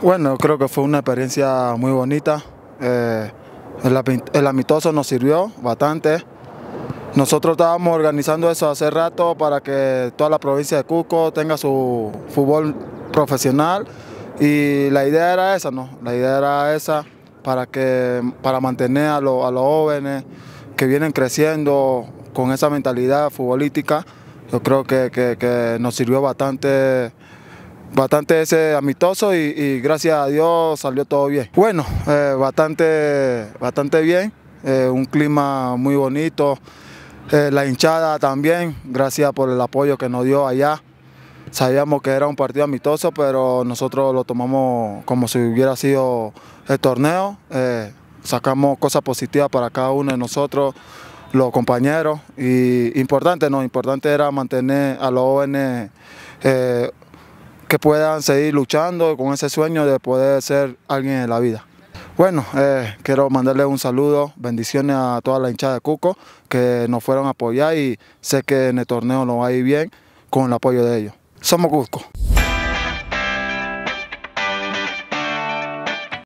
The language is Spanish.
Bueno, creo que fue una experiencia muy bonita. Eh, el, amistoso nos sirvió bastante. Nosotros estábamos organizando eso hace rato para que toda la provincia de Cusco tenga su fútbol profesional y la idea era esa, ¿no? La idea era esa para, que, para mantener a, los jóvenes que vienen creciendo con esa mentalidad futbolística. Yo creo que nos sirvió bastante bastante ese amistoso y, gracias a Dios salió todo bien. Bueno, eh, bastante, bastante bien, eh, un clima muy bonito, eh, la hinchada también, gracias por el apoyo que nos dio allá. Sabíamos que era un partido amistoso, pero nosotros lo tomamos como si hubiera sido el torneo. sacamos cosas positivas para cada uno de nosotros, los compañeros. Y importante, no, importante era mantener a los jóvenes que puedan seguir luchando con ese sueño de poder ser alguien en la vida. Bueno, eh, quiero mandarle un saludo, bendiciones a toda la hinchada de Cuco que nos fueron a apoyar y sé que en el torneo nos va a ir bien con el apoyo de ellos. Somos Cusco.